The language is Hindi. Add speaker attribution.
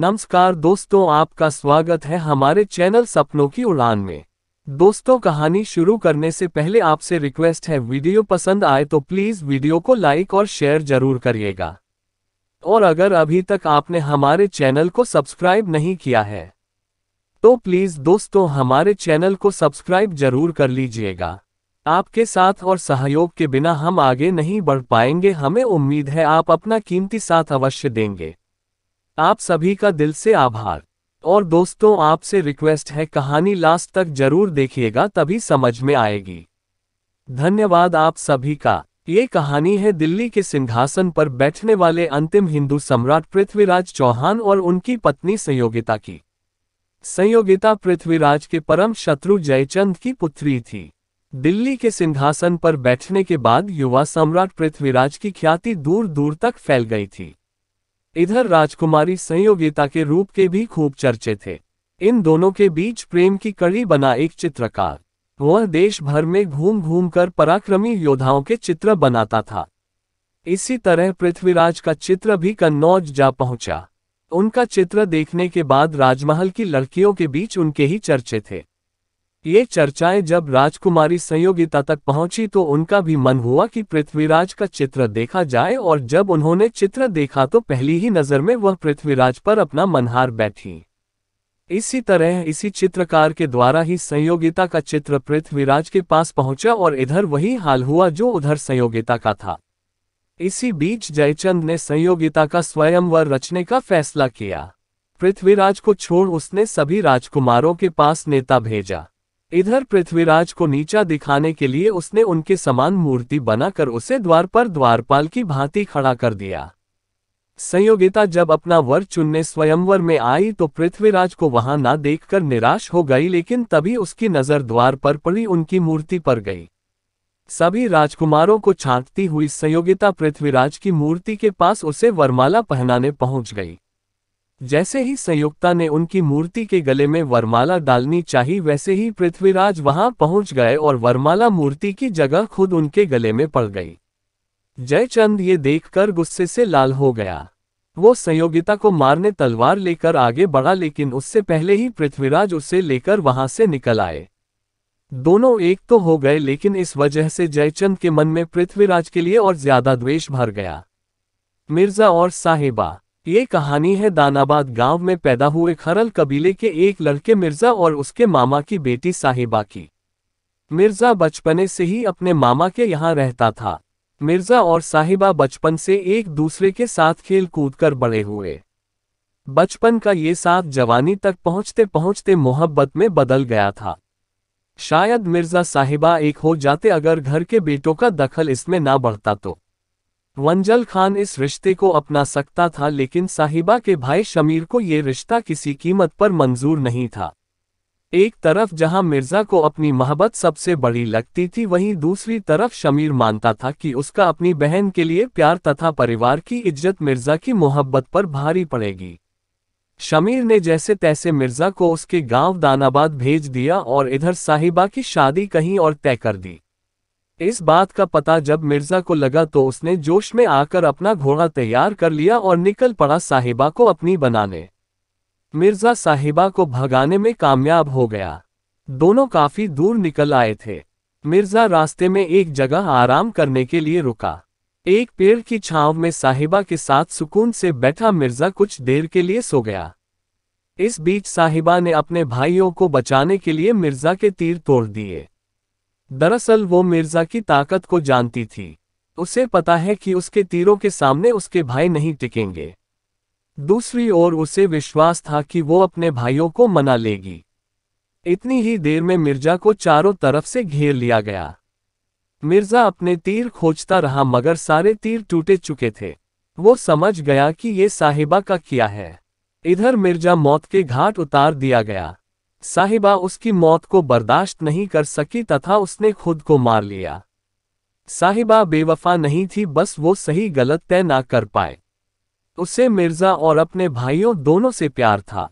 Speaker 1: नमस्कार दोस्तों आपका स्वागत है हमारे चैनल सपनों की उड़ान में दोस्तों कहानी शुरू करने से पहले आपसे रिक्वेस्ट है वीडियो पसंद आए तो प्लीज़ वीडियो को लाइक और शेयर जरूर करिएगा और अगर अभी तक आपने हमारे चैनल को सब्सक्राइब नहीं किया है तो प्लीज़ दोस्तों हमारे चैनल को सब्सक्राइब जरूर कर लीजिएगा आपके साथ और सहयोग के बिना हम आगे नहीं बढ़ पाएंगे हमें उम्मीद है आप अपना कीमती साथ अवश्य देंगे आप सभी का दिल से आभार और दोस्तों आपसे रिक्वेस्ट है कहानी लास्ट तक जरूर देखिएगा तभी समझ में आएगी धन्यवाद आप सभी का ये कहानी है दिल्ली के सिंहासन पर बैठने वाले अंतिम हिंदू सम्राट पृथ्वीराज चौहान और उनकी पत्नी संयोगिता की संयोगिता पृथ्वीराज के परम शत्रु जयचंद की पुत्री थी दिल्ली के सिंहासन पर बैठने के बाद युवा सम्राट पृथ्वीराज की ख्याति दूर दूर तक फैल गई थी इधर राजकुमारी संयोगिता के रूप के भी खूब चर्चे थे इन दोनों के बीच प्रेम की कड़ी बना एक चित्रकार वह देश भर में घूम घूम कर पराक्रमी योद्धाओं के चित्र बनाता था इसी तरह पृथ्वीराज का चित्र भी कन्नौज जा पहुंचा उनका चित्र देखने के बाद राजमहल की लड़कियों के बीच उनके ही चर्चे थे ये चर्चाएं जब राजकुमारी संयोगिता तक पहुंची तो उनका भी मन हुआ कि पृथ्वीराज का चित्र देखा जाए और जब उन्होंने चित्र देखा तो पहली ही नज़र में वह पृथ्वीराज पर अपना मनहार बैठी इसी तरह इसी चित्रकार के द्वारा ही संयोगिता का चित्र पृथ्वीराज के पास पहुंचा और इधर वही हाल हुआ जो उधर संयोगिता का था इसी बीच जयचंद ने संयोगिता का स्वयंवर रचने का फैसला किया पृथ्वीराज को छोड़ उसने सभी राजकुमारों के पास नेता भेजा इधर पृथ्वीराज को नीचा दिखाने के लिए उसने उनके समान मूर्ति बनाकर उसे द्वार पर द्वारपाल की भांति खड़ा कर दिया संयोगिता जब अपना वर चुनने स्वयंवर में आई तो पृथ्वीराज को वहां ना देखकर निराश हो गई लेकिन तभी उसकी नजर द्वार पर पड़ी उनकी मूर्ति पर गई सभी राजकुमारों को छांटती हुई संयोगिता पृथ्वीराज की मूर्ति के पास उसे वरमाला पहनाने पहुंच गई जैसे ही संयुक्ता ने उनकी मूर्ति के गले में वरमाला डालनी चाही वैसे ही पृथ्वीराज वहां पहुंच गए और वरमाला मूर्ति की जगह खुद उनके गले में पड़ गई जयचंद ये देखकर गुस्से से लाल हो गया वो संयोगिता को मारने तलवार लेकर आगे बढ़ा लेकिन उससे पहले ही पृथ्वीराज उसे लेकर वहां से निकल आए दोनों एक तो हो गए लेकिन इस वजह से जयचंद के मन में पृथ्वीराज के लिए और ज्यादा द्वेष भर गया मिर्जा और साहिबा ये कहानी है दानाबाद गांव में पैदा हुए खरल कबीले के एक लड़के मिर्जा और उसके मामा की बेटी साहिबा की मिर्जा बचपने से ही अपने मामा के यहाँ रहता था मिर्जा और साहिबा बचपन से एक दूसरे के साथ खेल कूद कर बड़े हुए बचपन का ये साथ जवानी तक पहुँचते पहुँचते मोहब्बत में बदल गया था शायद मिर्जा साहिबा एक हो जाते अगर घर के बेटों का दखल इसमें ना बढ़ता तो वंजल खान इस रिश्ते को अपना सकता था लेकिन साहिबा के भाई शमीर को ये रिश्ता किसी कीमत पर मंजूर नहीं था एक तरफ जहां मिर्जा को अपनी मोहब्बत सबसे बड़ी लगती थी वहीं दूसरी तरफ शमीर मानता था कि उसका अपनी बहन के लिए प्यार तथा परिवार की इज्जत मिर्जा की मोहब्बत पर भारी पड़ेगी शमीर ने जैसे तैसे मिर्जा को उसके गांव दानाबाद भेज दिया और इधर साहिबा की शादी कहीं और तय कर दी इस बात का पता जब मिर्जा को लगा तो उसने जोश में आकर अपना घोड़ा तैयार कर लिया और निकल पड़ा साहिबा को अपनी बनाने मिर्जा साहिबा को भगाने में कामयाब हो गया दोनों काफी दूर निकल आए थे मिर्जा रास्ते में एक जगह आराम करने के लिए रुका एक पेड़ की छांव में साहिबा के साथ सुकून से बैठा मिर्जा कुछ देर के लिए सो गया इस बीच साहिबा ने अपने भाइयों को बचाने के लिए मिर्जा के तीर तोड़ दिए दरअसल वो मिर्जा की ताकत को जानती थी उसे पता है कि उसके तीरों के सामने उसके भाई नहीं टिकेंगे दूसरी ओर उसे विश्वास था कि वो अपने भाइयों को मना लेगी इतनी ही देर में मिर्जा को चारों तरफ से घेर लिया गया मिर्जा अपने तीर खोजता रहा मगर सारे तीर टूटे चुके थे वो समझ गया कि ये साहिबा का किया है इधर मिर्जा मौत के घाट उतार दिया गया साहिबा उसकी मौत को बर्दाश्त नहीं कर सकी तथा उसने खुद को मार लिया साहिबा बेवफा नहीं थी बस वो सही गलत तय ना कर पाए उसे मिर्जा और अपने भाइयों दोनों से प्यार था